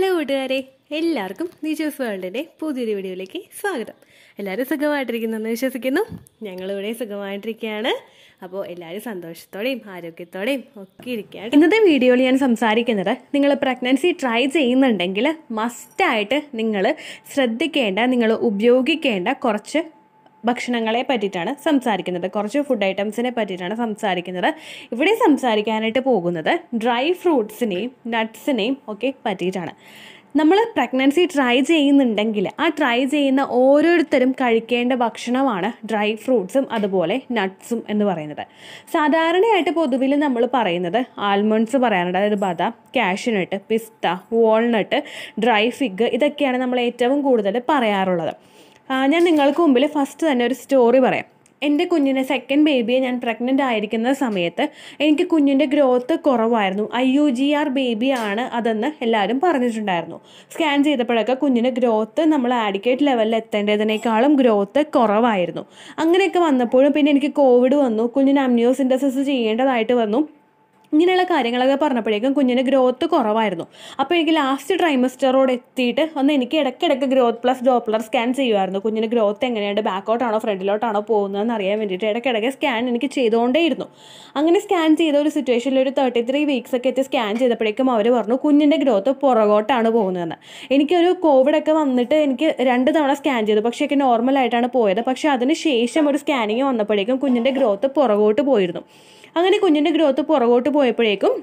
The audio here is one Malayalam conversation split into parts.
ഹലോ കൂട്ടുകാരെ എല്ലാവർക്കും നിജോസ് വേൾഡിൻ്റെ പുതിയൊരു വീഡിയോയിലേക്ക് സ്വാഗതം എല്ലാവരും എന്ന് വിശ്വസിക്കുന്നു ഞങ്ങളിവിടെ സുഖമായിട്ടിരിക്കുകയാണ് അപ്പോൾ എല്ലാവരും സന്തോഷത്തോടെയും ആരോഗ്യത്തോടെയും ഒക്കെ ഇരിക്കുകയാണ് ഇന്നത്തെ വീഡിയോയിൽ ഞാൻ സംസാരിക്കുന്നത് നിങ്ങൾ പ്രഗ്നൻസി ട്രൈ ചെയ്യുന്നുണ്ടെങ്കിൽ മസ്റ്റായിട്ട് നിങ്ങൾ ശ്രദ്ധിക്കേണ്ട നിങ്ങൾ ഉപയോഗിക്കേണ്ട കുറച്ച് ഭക്ഷണങ്ങളെ പറ്റിയിട്ടാണ് സംസാരിക്കുന്നത് കുറച്ച് ഫുഡ് ഐറ്റംസിനെ പറ്റിയിട്ടാണ് സംസാരിക്കുന്നത് ഇവിടെ സംസാരിക്കാനായിട്ട് പോകുന്നത് ഡ്രൈ ഫ്രൂട്ട്സിനെയും നട്ട്സിനെയും ഒക്കെ പറ്റിയിട്ടാണ് നമ്മൾ പ്രഗ്നൻസി ട്രൈ ചെയ്യുന്നുണ്ടെങ്കിൽ ആ ട്രൈ ചെയ്യുന്ന ഓരോരുത്തരും കഴിക്കേണ്ട ഭക്ഷണമാണ് ഡ്രൈ ഫ്രൂട്ട്സും അതുപോലെ നട്ട്സും എന്ന് പറയുന്നത് സാധാരണയായിട്ട് പൊതുവിൽ നമ്മൾ പറയുന്നത് ആൽമണ്ട്സ് പറയാറുണ്ട് അതായത് ബദാം കാഷ്യൂനട്ട് പിസ്ത വാൾനട്ട് ഡ്രൈ ഫിഗ് ഇതൊക്കെയാണ് നമ്മൾ ഏറ്റവും കൂടുതൽ പറയാറുള്ളത് ഞാൻ നിങ്ങൾക്ക് മുമ്പിൽ ഫസ്റ്റ് തന്നെ ഒരു സ്റ്റോറി പറയാം എൻ്റെ കുഞ്ഞിനെ സെക്കൻഡ് ബേബിയെ ഞാൻ പ്രഗ്നൻ്റ് ആയിരിക്കുന്ന സമയത്ത് എനിക്ക് കുഞ്ഞിൻ്റെ ഗ്രോത്ത് കുറവായിരുന്നു ഐ യു ജി ആർ ബേബിയാണ് അതെന്ന് എല്ലാവരും പറഞ്ഞിട്ടുണ്ടായിരുന്നു സ്കാൻ ചെയ്തപ്പോഴൊക്കെ കുഞ്ഞിൻ്റെ ഗ്രോത്ത് നമ്മൾ ആഡിക്കേറ്റ് ലെവലിൽ എത്തേണ്ടതിനേക്കാളും ഗ്രോത്ത് കുറവായിരുന്നു അങ്ങനെയൊക്കെ വന്നപ്പോഴും പിന്നെ എനിക്ക് കോവിഡ് വന്നു കുഞ്ഞിന് അമ്നിയോസിൻഡസിസ് ചെയ്യേണ്ടതായിട്ട് വന്നു ഇങ്ങനെയുള്ള കാര്യങ്ങളൊക്കെ പറഞ്ഞപ്പോഴേക്കും കുഞ്ഞിന് ഗ്രോത്ത് കുറവായിരുന്നു അപ്പോൾ എനിക്ക് ലാസ്റ്റ് ട്രൈമസ്റ്ററോട് എത്തിയിട്ട് ഒന്ന് എനിക്ക് ഇടയ്ക്കിടയ്ക്ക് ഗ്രോത്ത് പ്ലസ് ഡോപ്ലർ സ്കാൻ ചെയ്യുമായിരുന്നു കുഞ്ഞിന് ഗ്രോത്ത് എങ്ങനെയുണ്ട് ബാക്കോട്ടാണോ ഫ്രണ്ടിലോട്ടാണോ പോകുന്നതെന്ന് അറിയാൻ വേണ്ടിയിട്ട് ഇടയ്ക്കിടയ്ക്ക് സ്കാൻ എനിക്ക് ചെയ്തുകൊണ്ടേയിരുന്നു അങ്ങനെ സ്കാൻ ചെയ്ത ഒരു സിറ്റുവേഷനിൽ ഒരു തേർട്ടി ത്രീ വീക്സ് ഒക്കെ എത്തി സ്കാൻ ചെയ്തപ്പോഴേക്കും അവർ പറഞ്ഞു കുഞ്ഞിൻ്റെ ഗ്രോത്ത് പുറകോട്ടാണ് പോകുന്നതെന്ന് എനിക്കൊരു കോവിഡൊക്കെ വന്നിട്ട് എനിക്ക് രണ്ട് തവണ സ്കാൻ ചെയ്തു പക്ഷേ എനിക്ക് നോർമലായിട്ടാണ് പോയത് പക്ഷേ അതിന് ശേഷം ഒരു സ്കാനിങ് വന്നപ്പോഴേക്കും കുഞ്ഞിൻ്റെ ഗ്രോത്ത് പുറകോട്ട് പോയിരുന്നു അങ്ങനെ കുഞ്ഞിൻ്റെ ഗ്രോത്ത് പുറകോട്ട് പോയപ്പോഴേക്കും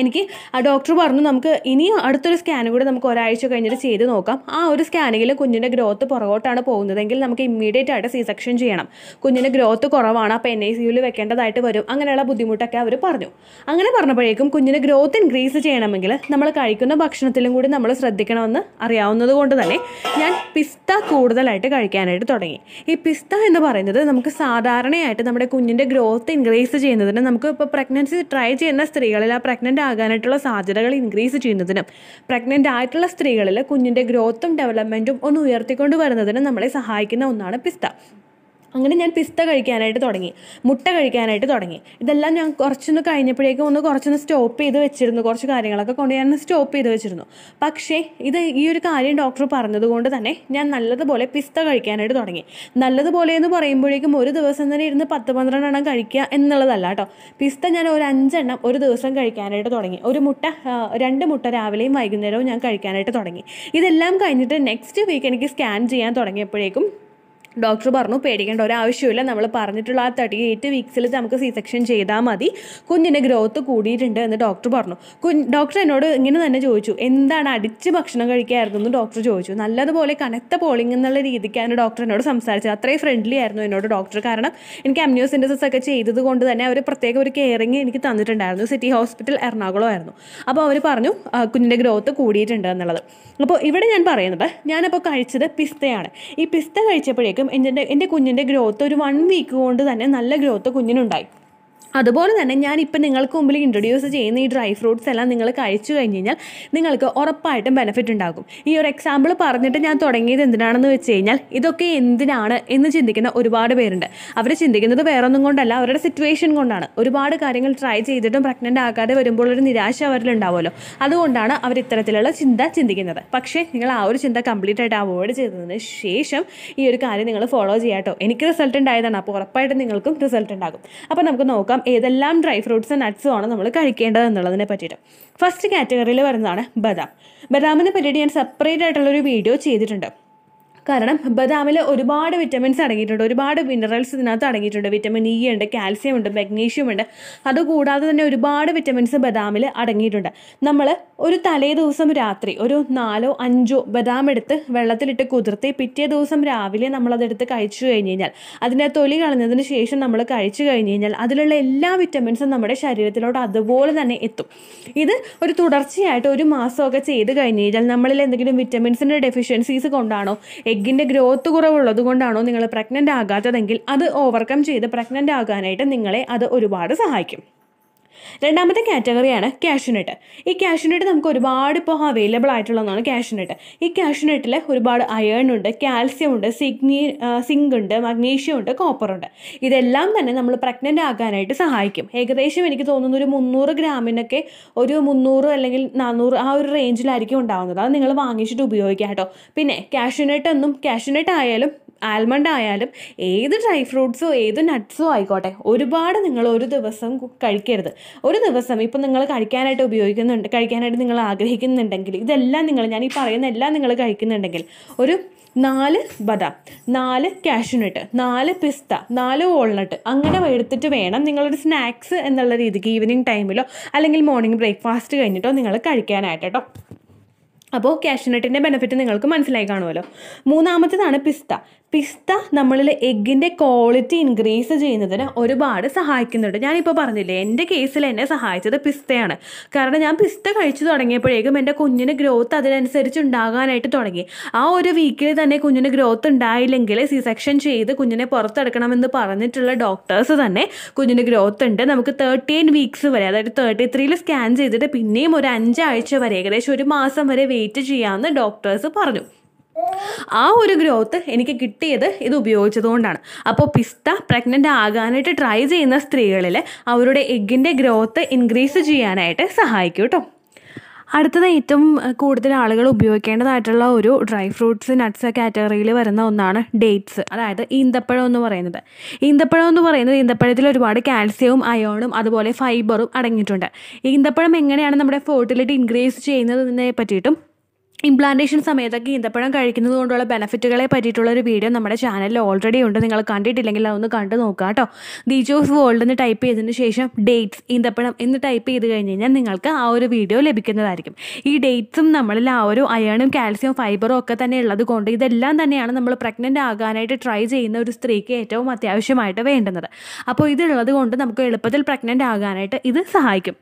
എനിക്ക് ആ ഡോക്ടർ പറഞ്ഞു നമുക്ക് ഇനി അടുത്തൊരു സ്കാൻ കൂടെ നമുക്ക് ഒരാഴ്ച കഴിഞ്ഞിട്ട് ചെയ്ത് നോക്കാം ആ ഒരു സ്കാനിങ്ങിൽ കുഞ്ഞിൻ്റെ ഗ്രോത്ത് പുറകോട്ടാണ് പോകുന്നതെങ്കിൽ നമുക്ക് ഇമ്മീഡിയറ്റ് ആയിട്ട് സി സെക്ഷൻ ചെയ്യണം കുഞ്ഞിൻ്റെ ഗ്രോത്ത് കുറവാണ് അപ്പോൾ എൻ ഐ സിയുവിൽ വെക്കേണ്ടതായിട്ട് വരും അങ്ങനെയുള്ള ബുദ്ധിമുട്ടൊക്കെ അവർ പറഞ്ഞു അങ്ങനെ പറഞ്ഞപ്പോഴേക്കും കുഞ്ഞിൻ്റെ ഗ്രോത്ത് ഇൻക്രീസ് ചെയ്യണമെങ്കിൽ നമ്മൾ കഴിക്കുന്ന ഭക്ഷണത്തിലും കൂടി നമ്മൾ ശ്രദ്ധിക്കണമെന്ന് അറിയാവുന്നത് കൊണ്ട് തന്നെ ഞാൻ പിസ്ത കൂടുതലായിട്ട് കഴിക്കാനായിട്ട് തുടങ്ങി ഈ പിസ്ത എന്ന് പറയുന്നത് നമുക്ക് സാധാരണയായിട്ട് നമ്മുടെ കുഞ്ഞിൻ്റെ ഗ്രോത്ത് ഇൻക്രീസ് ചെയ്യുന്നതിന് കാരണം നമുക്ക് ഇപ്പോൾ പ്രഗ്നൻസി ട്രൈ ചെയ്യുന്ന സ്ത്രീകളിൽ ആ പ്രഗ്നൻ്റ് ആകാനായിട്ടുള്ള സാധ്യതകൾ ഇൻക്രീസ് ചെയ്യുന്നതിനും പ്രഗ്നൻ്റ് ആയിട്ടുള്ള സ്ത്രീകളിൽ കുഞ്ഞിൻ്റെ ഗ്രോത്തും ഡെവലപ്മെൻറ്റും ഒന്ന് ഉയർത്തിക്കൊണ്ട് വരുന്നതിനും നമ്മളെ സഹായിക്കുന്ന ഒന്നാണ് പിസ്ത അങ്ങനെ ഞാൻ പിസ്ത കഴിക്കാനായിട്ട് തുടങ്ങി മുട്ട കഴിക്കാനായിട്ട് തുടങ്ങി ഇതെല്ലാം ഞാൻ കുറച്ചൊന്ന് കഴിഞ്ഞപ്പോഴേക്കും ഒന്ന് കുറച്ചൊന്ന് സ്റ്റോപ്പ് ചെയ്ത് വെച്ചിരുന്നു കുറച്ച് കാര്യങ്ങളൊക്കെ കൊണ്ട് ഞാൻ സ്റ്റോപ്പ് ചെയ്ത് വെച്ചിരുന്നു പക്ഷേ ഇത് ഈ ഒരു കാര്യം ഡോക്ടർ പറഞ്ഞതുകൊണ്ട് തന്നെ ഞാൻ നല്ലതുപോലെ പിസ്ത കഴിക്കാനായിട്ട് തുടങ്ങി നല്ലതുപോലെ എന്ന് പറയുമ്പോഴേക്കും ഒരു ദിവസം തന്നെ ഇരുന്ന് പത്ത് എണ്ണം കഴിക്കുക എന്നുള്ളതല്ല കേട്ടോ പിസ്ത ഞാൻ ഒരു അഞ്ചെണ്ണം ഒരു ദിവസം കഴിക്കാനായിട്ട് തുടങ്ങി ഒരു മുട്ട രണ്ട് മുട്ട രാവിലെയും വൈകുന്നേരവും ഞാൻ കഴിക്കാനായിട്ട് തുടങ്ങി ഇതെല്ലാം കഴിഞ്ഞിട്ട് നെക്സ്റ്റ് വീക്ക് എനിക്ക് സ്കാൻ ചെയ്യാൻ തുടങ്ങിയപ്പോഴേക്കും ഡോക്ടർ പറഞ്ഞു പേടിക്കേണ്ട ഒരാവശ്യമില്ല നമ്മൾ പറഞ്ഞിട്ടുള്ള ആ തേർട്ടി എയ്റ്റ് വീക്സിൽ നമുക്ക് സി സെക്ഷൻ ചെയ്താൽ മതി കുഞ്ഞിൻ്റെ ഗ്രോത്ത് കൂടിയിട്ടുണ്ട് എന്ന് ഡോക്ടർ പറഞ്ഞു കുഞ്ഞ് ഡോക്ടർ എന്നോട് ഇങ്ങനെ തന്നെ ചോദിച്ചു എന്താണ് അടിച്ച് ഭക്ഷണം കഴിക്കായിരുന്നു എന്ന് ഡോക്ടർ ചോദിച്ചു നല്ലതുപോലെ കനത്ത പോളിംഗ് എന്നുള്ള രീതിക്കാണ് ഡോക്ടർ എന്നോട് സംസാരിച്ചത് അത്രയും ഫ്രണ്ട്ലി ആയിരുന്നു എന്നോട് ഡോക്ടർ കാരണം എനിക്ക് അമ്നിയോസിൻറ്റസിസ് ഒക്കെ ചെയ്തത് കൊണ്ട് തന്നെ അവർ പ്രത്യേക ഒരു കെയറിങ് എനിക്ക് തന്നിട്ടുണ്ടായിരുന്നു സിറ്റി ഹോസ്പിറ്റൽ എറണാകുളമായിരുന്നു അപ്പോൾ അവർ പറഞ്ഞു കുഞ്ഞിൻ്റെ ഗ്രോത്ത് കൂടിയിട്ടുണ്ട് എന്നുള്ളത് അപ്പോൾ ഇവിടെ ഞാൻ പറയുന്നത് ഞാനപ്പോൾ കഴിച്ചത് പിസ്തയാണ് ഈ പിസ്ത കഴിച്ചപ്പോഴേക്കും അപ്പോഴേക്കും എൻ്റെ എൻ്റെ കുഞ്ഞിൻ്റെ ഗ്രോത്ത് ഒരു വൺ വീക്ക് കൊണ്ട് തന്നെ നല്ല ഗ്രോത്ത് കുഞ്ഞിനുണ്ടായി അതുപോലെ തന്നെ ഞാനിപ്പോൾ നിങ്ങൾക്ക് മുമ്പിൽ ഇൻട്രൊഡ്യൂസ് ചെയ്യുന്ന ഈ ഡ്രൈ ഫ്രൂട്ട്സ് എല്ലാം നിങ്ങൾ കഴിച്ചു കഴിഞ്ഞ് കഴിഞ്ഞാൽ നിങ്ങൾക്ക് ഉറപ്പായിട്ടും ബെനിഫിറ്റ് ഉണ്ടാകും ഈ ഒരു എക്സാമ്പിൾ പറഞ്ഞിട്ട് ഞാൻ തുടങ്ങിയത് എന്തിനാണെന്ന് വെച്ച് കഴിഞ്ഞാൽ ഇതൊക്കെ എന്തിനാണ് എന്ന് ചിന്തിക്കുന്ന ഒരുപാട് പേരുണ്ട് അവർ ചിന്തിക്കുന്നത് വേറൊന്നും കൊണ്ടല്ല അവരുടെ സിറ്റുവേഷൻ കൊണ്ടാണ് ഒരുപാട് കാര്യങ്ങൾ ട്രൈ ചെയ്തിട്ടും പ്രഗ്നൻ്റ് ആകാതെ വരുമ്പോൾ ഒരു നിരാശ അവരിലുണ്ടാവുമല്ലോ അതുകൊണ്ടാണ് അവർ ഇത്തരത്തിലുള്ള ചിന്ത ചിന്തിക്കുന്നത് പക്ഷേ നിങ്ങൾ ആ ഒരു ചിന്ത കംപ്ലീറ്റ് ആയിട്ട് അവോയ്ഡ് ചെയ്തതിന് ശേഷം ഈ ഒരു കാര്യം നിങ്ങൾ ഫോളോ ചെയ്യാട്ടോ എനിക്ക് റിസൾട്ട് ഉണ്ടായതാണ് അപ്പോൾ ഉറപ്പായിട്ടും നിങ്ങൾക്കും റിസൾട്ട് ഉണ്ടാകും അപ്പോൾ നമുക്ക് നോക്കാം ഏതെല്ലാം ഡ്രൈ ഫ്രൂട്ട്സ് നട്ട്സും ആണ് നമ്മൾ കഴിക്കേണ്ടത് എന്നുള്ളതിനെ പറ്റിയിട്ട് ഫസ്റ്റ് കാറ്റഗറിയിൽ വരുന്നതാണ് ബദാം ബദാമിനെ പറ്റിയിട്ട് ഞാൻ സെപ്പറേറ്റ് ആയിട്ടുള്ളൊരു വീഡിയോ ചെയ്തിട്ടുണ്ട് കാരണം ബദാമിൽ ഒരുപാട് വിറ്റമിൻസ് അടങ്ങിയിട്ടുണ്ട് ഒരുപാട് മിനറൽസ് ഇതിനകത്ത് അടങ്ങിയിട്ടുണ്ട് വിറ്റമിൻ ഇ e ഉണ്ട് കാൽസ്യം ഉണ്ട് മഗ്നീഷ്യം ഉണ്ട് അതുകൂടാതെ തന്നെ ഒരുപാട് വിറ്റമിൻസ് ബദാമിൽ അടങ്ങിയിട്ടുണ്ട് നമ്മൾ ഒരു തലേ ദിവസം രാത്രി ഒരു നാലോ അഞ്ചോ ബദാം എടുത്ത് വെള്ളത്തിലിട്ട് കുതിർത്തി പിറ്റേ ദിവസം രാവിലെ നമ്മളതെടുത്ത് കഴിച്ചു കഴിഞ്ഞ് കഴിഞ്ഞാൽ അതിൻ്റെ തൊലി കളഞ്ഞതിന് ശേഷം നമ്മൾ കഴിച്ചു കഴിഞ്ഞ് കഴിഞ്ഞാൽ അതിലുള്ള എല്ലാ വിറ്റമിൻസും നമ്മുടെ ശരീരത്തിലോട്ട് അതുപോലെ തന്നെ എത്തും ഇത് ഒരു തുടർച്ചയായിട്ട് ഒരു മാസമൊക്കെ ചെയ്ത് കഴിഞ്ഞ് കഴിഞ്ഞാൽ നമ്മളിൽ എന്തെങ്കിലും വിറ്റമിൻസിൻ്റെ ഡെഫിഷ്യൻസീസ് കൊണ്ടാണോ എഗ്ഗിൻ്റെ ഗ്രോത്ത് കുറവുള്ളത് കൊണ്ടാണോ നിങ്ങൾ പ്രഗ്നൻ്റ് ആകാത്തതെങ്കിൽ അത് ഓവർകം ചെയ്ത് പ്രഗ്നൻ്റ് ആകാനായിട്ട് നിങ്ങളെ അത് ഒരുപാട് സഹായിക്കും രണ്ടാമത്തെ കാറ്റഗറിയാണ് നെറ്റ് ഈ നെറ്റ് നമുക്ക് ഒരുപാട് ഇപ്പോൾ അവൈലബിൾ ആയിട്ടുള്ള ഒന്നാണ് നെറ്റ് ഈ നെറ്റിൽ ഒരുപാട് അയേൺ ഉണ്ട് കാൽസ്യം ഉണ്ട് സിഗ്നി സിങ്ക് ഉണ്ട് മഗ്നീഷ്യം ഉണ്ട് കോപ്പർ ഉണ്ട് ഇതെല്ലാം തന്നെ നമ്മൾ പ്രഗ്നൻ്റ് ആകാനായിട്ട് സഹായിക്കും ഏകദേശം എനിക്ക് തോന്നുന്നു ഒരു മുന്നൂറ് ഗ്രാമിനൊക്കെ ഒരു മുന്നൂറ് അല്ലെങ്കിൽ നാനൂറ് ആ ഒരു റേഞ്ചിലായിരിക്കും ഉണ്ടാവുന്നത് അത് നിങ്ങൾ വാങ്ങിച്ചിട്ട് ഉപയോഗിക്കാം കേട്ടോ പിന്നെ നെറ്റ് ഒന്നും നെറ്റ് ആയാലും ആൽമണ്ട് ആയാലും ഏത് ഡ്രൈ ഫ്രൂട്ട്സോ ഏത് നട്ട്സോ ആയിക്കോട്ടെ ഒരുപാട് നിങ്ങൾ ഒരു ദിവസം കഴിക്കരുത് ഒരു ദിവസം ഇപ്പം നിങ്ങൾ കഴിക്കാനായിട്ട് ഉപയോഗിക്കുന്നുണ്ട് കഴിക്കാനായിട്ട് നിങ്ങൾ ആഗ്രഹിക്കുന്നുണ്ടെങ്കിൽ ഇതെല്ലാം നിങ്ങൾ ഞാൻ ഈ പറയുന്ന എല്ലാം നിങ്ങൾ കഴിക്കുന്നുണ്ടെങ്കിൽ ഒരു നാല് ബദാം നാല് കാഷ്യൂനട്ട് നാല് പിസ്ത നാല് വാൾനട്ട് അങ്ങനെ എടുത്തിട്ട് വേണം നിങ്ങളൊരു സ്നാക്സ് എന്നുള്ള രീതിക്ക് ഈവനിങ് ടൈമിലോ അല്ലെങ്കിൽ മോർണിംഗ് ബ്രേക്ക്ഫാസ്റ്റ് കഴിഞ്ഞിട്ടോ നിങ്ങൾ കഴിക്കാനായിട്ട് കേട്ടോ അപ്പോൾ കാഷ്യൂനട്ടിൻ്റെ ബെനിഫിറ്റ് നിങ്ങൾക്ക് മനസ്സിലായി കാണുമല്ലോ മൂന്നാമത്തേതാണ് പിസ്ത പിസ്ത നമ്മളിൽ എഗ്ഗിൻ്റെ ക്വാളിറ്റി ഇൻക്രീസ് ചെയ്യുന്നതിന് ഒരുപാട് സഹായിക്കുന്നുണ്ട് ഞാനിപ്പോൾ പറഞ്ഞില്ലേ എൻ്റെ കേസിൽ എന്നെ സഹായിച്ചത് പിസ്തയാണ് കാരണം ഞാൻ പിസ്ത കഴിച്ചു തുടങ്ങിയപ്പോഴേക്കും എൻ്റെ കുഞ്ഞിന് ഗ്രോത്ത് അതിനനുസരിച്ച് ഉണ്ടാകാനായിട്ട് തുടങ്ങി ആ ഒരു വീക്കിൽ തന്നെ കുഞ്ഞിന് ഗ്രോത്ത് ഉണ്ടായില്ലെങ്കിൽ സി സെക്ഷൻ ചെയ്ത് കുഞ്ഞിനെ പുറത്തെടുക്കണമെന്ന് പറഞ്ഞിട്ടുള്ള ഡോക്ടേഴ്സ് തന്നെ കുഞ്ഞിന് ഗ്രോത്ത് ഉണ്ട് നമുക്ക് തേർട്ടീൻ വീക്സ് വരെ അതായത് തേർട്ടി ത്രീയിൽ സ്കാൻ ചെയ്തിട്ട് പിന്നെയും ഒരു അഞ്ചാഴ്ച വരെ ഏകദേശം ഒരു മാസം വരെ ട്രീറ്റ് ചെയ്യാമെന്ന് ഡോക്ടേഴ്സ് പറഞ്ഞു ആ ഒരു ഗ്രോത്ത് എനിക്ക് കിട്ടിയത് ഇത് ഉപയോഗിച്ചതുകൊണ്ടാണ് അപ്പോൾ പിസ്ത പ്രഗ്നൻ്റ് ആകാനായിട്ട് ട്രൈ ചെയ്യുന്ന സ്ത്രീകളിൽ അവരുടെ എഗ്ഗിൻ്റെ ഗ്രോത്ത് ഇൻക്രീസ് ചെയ്യാനായിട്ട് സഹായിക്കും കേട്ടോ അടുത്തത് ഏറ്റവും കൂടുതൽ ആളുകൾ ഉപയോഗിക്കേണ്ടതായിട്ടുള്ള ഒരു ഡ്രൈ ഫ്രൂട്ട്സ് നട്ട്സ് കാറ്റഗറിയിൽ വരുന്ന ഒന്നാണ് ഡേറ്റ്സ് അതായത് ഈന്തപ്പഴം എന്ന് പറയുന്നത് ഈന്തപ്പഴം എന്ന് പറയുന്നത് ഈന്തപ്പഴത്തിൽ ഒരുപാട് കാൽസ്യവും അയോണും അതുപോലെ ഫൈബറും അടങ്ങിയിട്ടുണ്ട് ഈന്തപ്പഴം എങ്ങനെയാണ് നമ്മുടെ ഫെർട്ടിലിറ്റി ഇൻക്രീസ് ചെയ്യുന്നതിനെ പറ്റിയിട്ടും ഇംപ്ലാന്റേഷൻ സമയത്തൊക്കെ ഈന്തപ്പഴം കഴിക്കുന്നത് കൊണ്ടുള്ള ബെനഫിറ്റുകളെ പറ്റിയിട്ടുള്ള ഒരു വീഡിയോ നമ്മുടെ ചാനലിൽ ഓൾറെഡി ഉണ്ട് നിങ്ങൾ കണ്ടിട്ടില്ലെങ്കിൽ അതൊന്ന് കണ്ടു നോക്കുക കേട്ടോ ഓഫ് വേൾഡ് എന്ന് ടൈപ്പ് ചെയ്തതിന് ശേഷം ഡേറ്റ്സ് ഈന്തപ്പഴം എന്ന് ടൈപ്പ് ചെയ്ത് കഴിഞ്ഞ് കഴിഞ്ഞാൽ നിങ്ങൾക്ക് ആ ഒരു വീഡിയോ ലഭിക്കുന്നതായിരിക്കും ഈ ഡേറ്റ്സും നമ്മളിൽ ആ ഒരു അയണും കാൽസ്യം ഫൈബറും ഒക്കെ തന്നെ ഉള്ളത് കൊണ്ട് ഇതെല്ലാം തന്നെയാണ് നമ്മൾ പ്രഗ്നൻ്റ് ആകാനായിട്ട് ട്രൈ ചെയ്യുന്ന ഒരു സ്ത്രീക്ക് ഏറ്റവും അത്യാവശ്യമായിട്ട് വേണ്ടുന്നത് അപ്പോൾ ഇതുള്ളത് കൊണ്ട് നമുക്ക് എളുപ്പത്തിൽ പ്രഗ്നൻ്റ് ആകാനായിട്ട് ഇത് സഹായിക്കും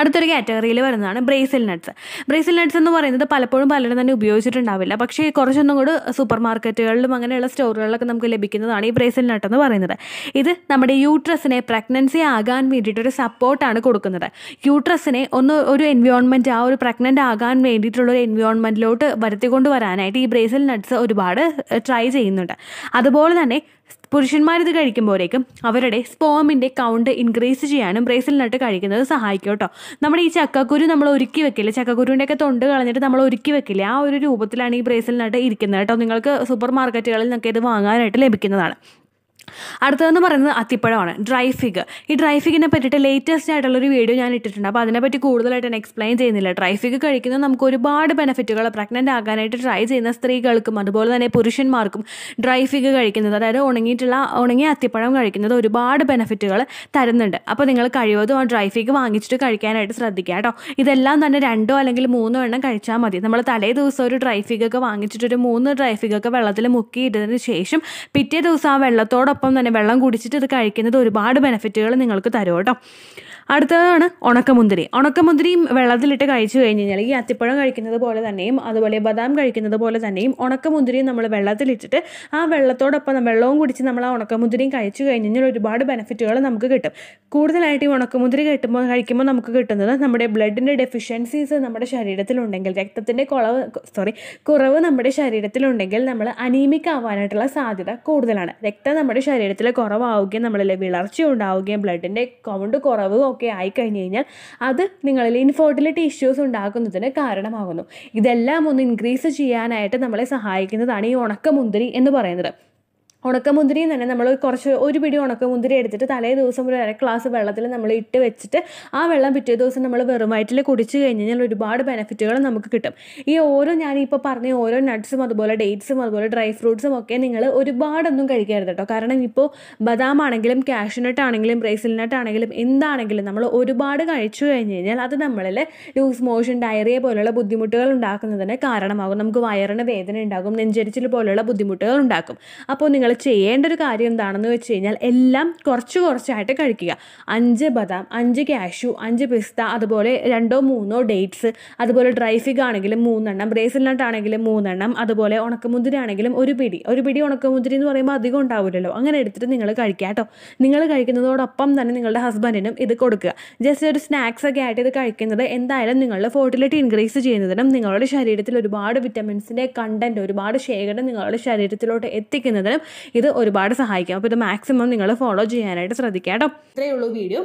അടുത്തൊരു കാറ്റഗറിയിൽ വരുന്നതാണ് ബ്രേസിൽ നട്ട്സ് ബ്രേസിൽ നട്ട്സ് എന്ന് പറയുന്നത് പലപ്പോഴും പലരും തന്നെ ഉപയോഗിച്ചിട്ടുണ്ടാവില്ല പക്ഷേ കുറച്ചൊന്നും കൂടി സൂപ്പർ മാർക്കറ്റുകളിലും അങ്ങനെയുള്ള സ്റ്റോറുകളിലൊക്കെ നമുക്ക് ലഭിക്കുന്നതാണ് ഈ ബ്രേസിൽ നട്ട് എന്ന് പറയുന്നത് ഇത് നമ്മുടെ യൂട്രസിനെ പ്രഗ്നൻസി ആകാൻ വേണ്ടിയിട്ടൊരു സപ്പോർട്ടാണ് കൊടുക്കുന്നത് യൂട്രസിനെ ഒന്ന് ഒരു എൻവയോൺമെൻറ്റ് ആ ഒരു പ്രഗ്നൻ്റ് ആകാൻ വേണ്ടിയിട്ടുള്ള ഒരു എൻവയോൺമെൻറ്റിലോട്ട് വരുത്തിക്കൊണ്ട് വരാനായിട്ട് ഈ ബ്രേസിൽ നട്ട്സ് ഒരുപാട് ട്രൈ ചെയ്യുന്നുണ്ട് അതുപോലെ തന്നെ പുരുഷന്മാരിത് കഴിക്കുമ്പോഴേക്കും അവരുടെ സ്പോമിൻ്റെ കൗണ്ട് ഇൻക്രീസ് ചെയ്യാനും ബ്രേസിൽ നട്ട് കഴിക്കുന്നത് സഹായിക്കും കേട്ടോ നമ്മുടെ ഈ ചക്കക്കുരു നമ്മൾ ഒരുക്കി വെക്കില്ല ചക്കക്കുരുവിൻ്റെ ഒക്കെ തൊണ്ട് കളഞ്ഞിട്ട് നമ്മൾ ഒരുക്കി വെക്കില്ല ആ ഒരു രൂപത്തിലാണ് ഈ ബ്രേസിൽ നട്ട് ഇരിക്കുന്നത് കേട്ടോ നിങ്ങൾക്ക് സൂപ്പർ മാർക്കറ്റുകളിൽ നിന്നൊക്കെ ഇത് വാങ്ങാനായിട്ട് ലഭിക്കുന്നതാണ് അടുത്തതെന്ന് പറയുന്നത് അത്തിപ്പഴമാണ് ഡ്രൈ ഫിഗ് ഈ ഡ്രൈ ഫിഗിനെ പറ്റിയിട്ട് ലേറ്റസ്റ്റ് ആയിട്ടുള്ള ഒരു വീഡിയോ ഞാൻ ഇട്ടിട്ടുണ്ട് അപ്പോൾ അതിനെപ്പറ്റി കൂടുതലായിട്ട് ഞാൻ എക്സ്പ്ലെയിൻ ചെയ്യുന്നില്ല ഡ്രൈ ഫിഗ് കഴിക്കുന്നത് നമുക്ക് ഒരുപാട് ബെനിഫിറ്റുകൾ പ്രഗ്നൻ്റ് ആകാനായിട്ട് ട്രൈ ചെയ്യുന്ന സ്ത്രീകൾക്കും അതുപോലെ തന്നെ പുരുഷന്മാർക്കും ഡ്രൈ ഫിഗ് കഴിക്കുന്നത് അതായത് ഉണങ്ങിയിട്ടുള്ള ഉണങ്ങിയ അത്തിപ്പഴം കഴിക്കുന്നത് ഒരുപാട് ബെനിഫിറ്റുകൾ തരുന്നുണ്ട് അപ്പോൾ നിങ്ങൾ കഴിവതും ആ ഡ്രൈ ഫിഗ് വാങ്ങിച്ചിട്ട് കഴിക്കാനായിട്ട് ശ്രദ്ധിക്കുക കേട്ടോ ഇതെല്ലാം തന്നെ രണ്ടോ അല്ലെങ്കിൽ മൂന്നോ എണ്ണം കഴിച്ചാൽ മതി നമ്മൾ തലേ ദിവസം ഒരു ഡ്രൈ ഫിഗ് ഒക്കെ വാങ്ങിച്ചിട്ട് ഒരു മൂന്ന് ഡ്രൈ ഫിഗ് ഒക്കെ വെള്ളത്തിൽ മുക്കി ശേഷം പിറ്റേ ദിവസം ആ വെള്ളത്തോട് അതോടൊപ്പം തന്നെ വെള്ളം കുടിച്ചിട്ട് ഇത് കഴിക്കുന്നത് ഒരുപാട് ബെനിഫിറ്റുകൾ നിങ്ങൾക്ക് തരും കേട്ടോ അടുത്തതാണ് ഉണക്കമുന്തിരി ഉണക്കമുന്തിരിയും വെള്ളത്തിലിട്ട് കഴിച്ചു കഴിഞ്ഞ് കഴിഞ്ഞാൽ ഈ അത്തിപ്പഴം കഴിക്കുന്നത് പോലെ തന്നെയും അതുപോലെ ബദാം കഴിക്കുന്നത് പോലെ തന്നെയും ഉണക്കമുന്തിരിയും നമ്മൾ വെള്ളത്തിലിട്ടിട്ട് ആ വെള്ളത്തോടൊപ്പം വെള്ളവും കുടിച്ച് നമ്മൾ ആ ഉണക്കമുന്തിരിയും കഴിച്ചു കഴിഞ്ഞ് കഴിഞ്ഞാൽ ഒരുപാട് ബെനിഫിറ്റുകൾ നമുക്ക് കിട്ടും കൂടുതലായിട്ട് ഈ ഉണക്കമുന്തിരി കിട്ടുമ്പോൾ കഴിക്കുമ്പോൾ നമുക്ക് കിട്ടുന്നത് നമ്മുടെ ബ്ലഡിൻ്റെ ഡെഫിഷ്യൻസീസ് നമ്മുടെ ശരീരത്തിലുണ്ടെങ്കിൽ രക്തത്തിൻ്റെ കുറവ് സോറി കുറവ് നമ്മുടെ ശരീരത്തിലുണ്ടെങ്കിൽ നമ്മൾ അനീമിക് ആവാനായിട്ടുള്ള സാധ്യത കൂടുതലാണ് രക്തം നമ്മുടെ ശരീരത്തിൽ കുറവാവുകയും നമ്മളിൽ വിളർച്ച ഉണ്ടാവുകയും ബ്ലഡിൻ്റെ കൗണ്ട് കുറവ് ഒക്കെ ആയിക്കഴിഞ്ഞ് കഴിഞ്ഞാൽ അത് നിങ്ങളിൽ ഇൻഫെർട്ടിലിറ്റി ഇഷ്യൂസ് ഉണ്ടാക്കുന്നതിന് കാരണമാകുന്നു ഇതെല്ലാം ഒന്ന് ഇൻക്രീസ് ചെയ്യാനായിട്ട് നമ്മളെ സഹായിക്കുന്നതാണ് ഈ ഉണക്കമുന്തിരി എന്ന് പറയുന്നത് ഉണക്കമുന്തിരി തന്നെ നമ്മൾ കുറച്ച് ഒരു പിടി ഉണക്കമുന്തിരി എടുത്തിട്ട് തലേ ദിവസം ഒരു അര ഗ്ലാസ് വെള്ളത്തിൽ നമ്മൾ ഇട്ട് വെച്ചിട്ട് ആ വെള്ളം പിറ്റേ ദിവസം നമ്മൾ വെറുമായിട്ടിൽ വയറ്റിൽ കുടിച്ച് കഴിഞ്ഞ് കഴിഞ്ഞാൽ ഒരുപാട് ബെനിഫിറ്റുകൾ നമുക്ക് കിട്ടും ഈ ഓരോ ഞാനിപ്പോൾ പറഞ്ഞ ഓരോ നട്ട്സും അതുപോലെ ഡേറ്റ്സും അതുപോലെ ഡ്രൈ ഫ്രൂട്ട്സും ഒക്കെ നിങ്ങൾ ഒരുപാടൊന്നും കഴിക്കരുത് കേട്ടോ കാരണം ഇപ്പോൾ ബദാം ആണെങ്കിലും കാഷ്യൂനട്ട് ആണെങ്കിലും നട്ട് ആണെങ്കിലും എന്താണെങ്കിലും നമ്മൾ ഒരുപാട് കഴിച്ചു കഴിഞ്ഞ് കഴിഞ്ഞാൽ അത് നമ്മളിൽ ലൂസ് മോഷൻ ഡയറിയ പോലുള്ള ബുദ്ധിമുട്ടുകൾ ഉണ്ടാക്കുന്നതിന് കാരണമാകും നമുക്ക് വയറിന് വേദന ഉണ്ടാകും നെഞ്ചരിച്ചിൽ പോലുള്ള ബുദ്ധിമുട്ടുകൾ ഉണ്ടാക്കും അപ്പോൾ നിങ്ങൾ ചെയ്യേണ്ട ഒരു കാര്യം എന്താണെന്ന് വെച്ച് കഴിഞ്ഞാൽ എല്ലാം കുറച്ച് കുറച്ചായിട്ട് കഴിക്കുക അഞ്ച് ബദാം അഞ്ച് കാഷ്യൂ അഞ്ച് പിസ്ത അതുപോലെ രണ്ടോ മൂന്നോ ഡേറ്റ്സ് അതുപോലെ ഡ്രൈ ഫിഗ് ആണെങ്കിലും മൂന്നെണ്ണം ബ്രേസിൽ നട്ട് ആണെങ്കിലും മൂന്നെണ്ണം അതുപോലെ ഉണക്കമുന്തിരി ആണെങ്കിലും ഒരു പിടി ഒരു പിടി ഉണക്കമുന്തിരി എന്ന് പറയുമ്പോൾ അധികം ഉണ്ടാവില്ലല്ലോ അങ്ങനെ എടുത്തിട്ട് നിങ്ങൾ കഴിക്കുക കേട്ടോ നിങ്ങൾ കഴിക്കുന്നതോടൊപ്പം തന്നെ നിങ്ങളുടെ ഹസ്ബൻഡിനും ഇത് കൊടുക്കുക ജസ്റ്റ് ഒരു സ്നാക്സ് ഒക്കെ ആയിട്ട് ഇത് കഴിക്കുന്നത് എന്തായാലും നിങ്ങളുടെ ഫോർട്ടിലിറ്റി ഇൻക്രീസ് ചെയ്യുന്നതിനും നിങ്ങളുടെ ശരീരത്തിൽ ഒരുപാട് വിറ്റമിൻസിൻ്റെ കണ്ടൻറ്റ് ഒരുപാട് ശേഖരം നിങ്ങളുടെ ശരീരത്തിലോട്ട് എത്തിക്കുന്നതിനും ഇത് ഒരുപാട് സഹായിക്കും അപ്പോൾ ഇത് മാക്സിമം നിങ്ങൾ ഫോളോ ചെയ്യാനായിട്ട് ശ്രദ്ധിക്കുക കേട്ടോ ഇത്രയേ ഉള്ളൂ വീഡിയോ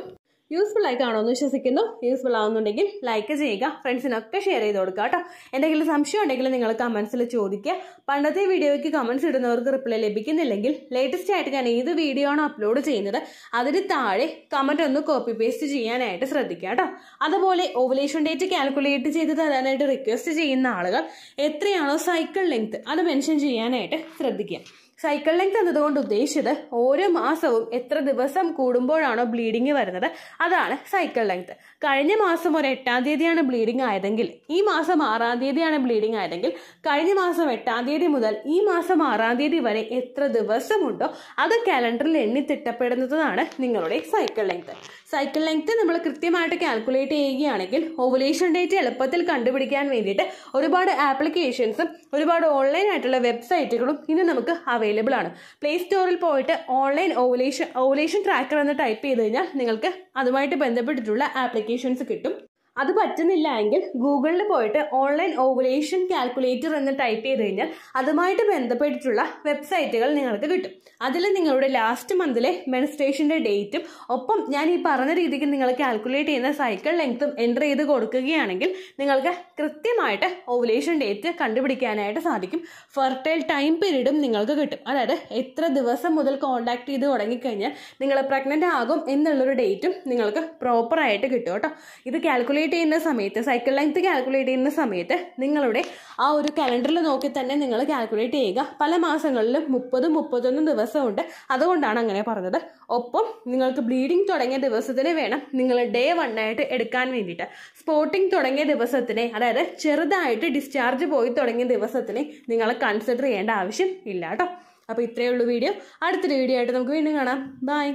യൂസ്ഫുൾ ആയി എന്ന് വിശ്വസിക്കുന്നു യൂസ്ഫുൾ ആവുന്നുണ്ടെങ്കിൽ ലൈക്ക് ചെയ്യുക ഫ്രണ്ട്സിനൊക്കെ ഷെയർ ചെയ്ത് കൊടുക്കുക കേട്ടോ എന്തെങ്കിലും സംശയം ഉണ്ടെങ്കിൽ നിങ്ങൾ കമൻസിൽ ചോദിക്കുക പണ്ടത്തെ വീഡിയോയ്ക്ക് കമൻസ് ഇടുന്നവർക്ക് റിപ്ലൈ ലഭിക്കുന്നില്ലെങ്കിൽ ലേറ്റസ്റ്റ് ആയിട്ട് ഞാൻ ഏത് വീഡിയോ ആണ് അപ്ലോഡ് ചെയ്യുന്നത് അതിന് താഴെ കമൻറ്റ് ഒന്ന് കോപ്പി പേസ്റ്റ് ചെയ്യാനായിട്ട് ശ്രദ്ധിക്കുക കേട്ടോ അതുപോലെ ഓവലേഷൻ ഡേറ്റ് കാൽക്കുലേറ്റ് ചെയ്ത് തരാനായിട്ട് റിക്വസ്റ്റ് ചെയ്യുന്ന ആളുകൾ എത്രയാണോ സൈക്കിൾ ലെങ്ത് അത് മെൻഷൻ ചെയ്യാനായിട്ട് ശ്രദ്ധിക്കുക സൈക്കിൾ ലെങ്ത് എന്നതുകൊണ്ട് ഉദ്ദേശിച്ചത് ഓരോ മാസവും എത്ര ദിവസം കൂടുമ്പോഴാണോ ബ്ലീഡിങ് വരുന്നത് അതാണ് സൈക്കിൾ ലെങ്ത് കഴിഞ്ഞ മാസം ഒരു എട്ടാം തീയതിയാണ് ബ്ലീഡിങ് ആയതെങ്കിൽ ഈ മാസം ആറാം തീയതിയാണ് ബ്ലീഡിങ് ആയതെങ്കിൽ കഴിഞ്ഞ മാസം എട്ടാം തീയതി മുതൽ ഈ മാസം ആറാം തീയതി വരെ എത്ര ദിവസമുണ്ടോ അത് കാലണ്ടറിൽ എണ്ണി തിട്ടപ്പെടുന്നതാണ് നിങ്ങളുടെ സൈക്കിൾ ലെങ്ത് സൈക്കിൾ ലെങ്ത് നമ്മൾ കൃത്യമായിട്ട് കാൽക്കുലേറ്റ് ചെയ്യുകയാണെങ്കിൽ ഓവുലേഷൻ ഡേറ്റ് എളുപ്പത്തിൽ കണ്ടുപിടിക്കാൻ വേണ്ടിയിട്ട് ഒരുപാട് ആപ്ലിക്കേഷൻസും ഒരുപാട് ഓൺലൈൻ ആയിട്ടുള്ള വെബ്സൈറ്റുകളും ഇന്ന് നമുക്ക് അവൈലബിൾ അവൈലബിൾ ആണ് പ്ലേ സ്റ്റോറിൽ പോയിട്ട് ഓൺലൈൻ ഓവലേഷൻ ഓവലേഷൻ ട്രാക്കർ എന്ന് ടൈപ്പ് ചെയ്ത് കഴിഞ്ഞാൽ നിങ്ങൾക്ക് അതുമായിട്ട് ബന്ധപ്പെട്ടിട്ടുള്ള ആപ്ലിക്കേഷൻസ് കിട്ടും അത് പറ്റുന്നില്ല എങ്കിൽ ഗൂഗിളിൽ പോയിട്ട് ഓൺലൈൻ ഓവുലേഷൻ കാൽക്കുലേറ്റർ എന്ന് ടൈപ്പ് ചെയ്ത് കഴിഞ്ഞാൽ അതുമായിട്ട് ബന്ധപ്പെട്ടിട്ടുള്ള വെബ്സൈറ്റുകൾ നിങ്ങൾക്ക് കിട്ടും അതിൽ നിങ്ങളുടെ ലാസ്റ്റ് മന്തിലെ മെൻസ്ട്രേഷൻ്റെ ഡേറ്റും ഒപ്പം ഞാൻ ഈ പറഞ്ഞ രീതിക്ക് നിങ്ങൾ കാൽക്കുലേറ്റ് ചെയ്യുന്ന സൈക്കിൾ ലെങ്ത്തും എൻ്റർ ചെയ്ത് കൊടുക്കുകയാണെങ്കിൽ നിങ്ങൾക്ക് കൃത്യമായിട്ട് ഓവുലേഷൻ ഡേറ്റ് കണ്ടുപിടിക്കാനായിട്ട് സാധിക്കും ഫെർട്ടൈൽ ടൈം പീരീഡും നിങ്ങൾക്ക് കിട്ടും അതായത് എത്ര ദിവസം മുതൽ കോൺടാക്ട് ചെയ്ത് തുടങ്ങിക്കഴിഞ്ഞാൽ നിങ്ങൾ പ്രഗ്നൻ്റ് ആകും എന്നുള്ളൊരു ഡേറ്റും നിങ്ങൾക്ക് പ്രോപ്പറായിട്ട് കിട്ടും കേട്ടോ ഇത് കാൽക്കുലേറ്റ് കാൽക്കുലേറ്റ് ചെയ്യുന്ന സമയത്ത് സൈക്കിൾ ലെങ്ത് കാൽക്കുലേറ്റ് ചെയ്യുന്ന സമയത്ത് നിങ്ങളുടെ ആ ഒരു കലണ്ടറിൽ നോക്കി തന്നെ നിങ്ങൾ കാൽക്കുലേറ്റ് ചെയ്യുക പല മാസങ്ങളിലും മുപ്പതും മുപ്പത്തൊന്നും ദിവസമുണ്ട് അതുകൊണ്ടാണ് അങ്ങനെ പറഞ്ഞത് ഒപ്പം നിങ്ങൾക്ക് ബ്ലീഡിംഗ് തുടങ്ങിയ ദിവസത്തിന് വേണം നിങ്ങൾ ഡേ വൺ ആയിട്ട് എടുക്കാൻ വേണ്ടിയിട്ട് സ്പോട്ടിംഗ് തുടങ്ങിയ ദിവസത്തിനെ അതായത് ചെറുതായിട്ട് ഡിസ്ചാർജ് പോയി തുടങ്ങിയ ദിവസത്തിനെ നിങ്ങൾ കൺസിഡർ ചെയ്യേണ്ട ആവശ്യം ഇല്ല കേട്ടോ അപ്പോൾ ഇത്രയേ ഉള്ളൂ വീഡിയോ അടുത്തൊരു വീഡിയോ ആയിട്ട് നമുക്ക് വീണ്ടും കാണാം ബൈ